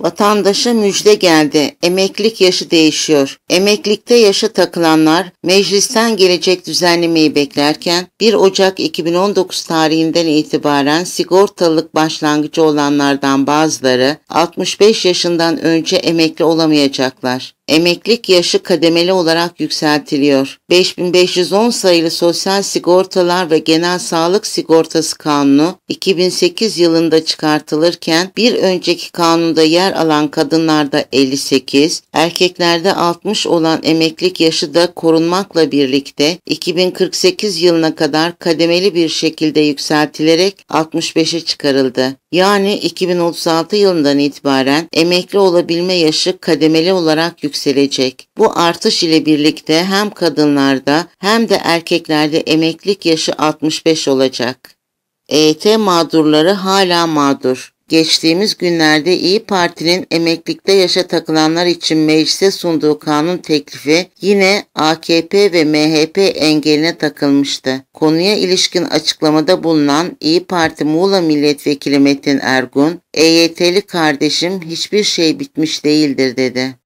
Vatandaşa müjde geldi. Emeklilik yaşı değişiyor. Emeklilikte yaşa takılanlar meclisten gelecek düzenlemeyi beklerken 1 Ocak 2019 tarihinden itibaren sigortalılık başlangıcı olanlardan bazıları 65 yaşından önce emekli olamayacaklar. Emeklilik yaşı kademeli olarak yükseltiliyor. 5510 sayılı Sosyal Sigortalar ve Genel Sağlık Sigortası Kanunu 2008 yılında çıkartılırken bir önceki kanunda yer alan kadınlarda 58, erkeklerde 60 olan emeklilik yaşı da korunmakla birlikte 2048 yılına kadar kademeli bir şekilde yükseltilerek 65'e çıkarıldı. Yani 2036 yılından itibaren emekli olabilme yaşı kademeli olarak yükseltildi yükselecek. Bu artış ile birlikte hem kadınlarda hem de erkeklerde emeklilik yaşı 65 olacak. EYT mağdurları hala mağdur. Geçtiğimiz günlerde İyi Parti'nin emeklilikte yaşa takılanlar için meclise sunduğu kanun teklifi yine AKP ve MHP engeline takılmıştı. Konuya ilişkin açıklamada bulunan İyi Parti Muğla Milletvekili Metin Ergun, EYT'li kardeşim hiçbir şey bitmiş değildir dedi.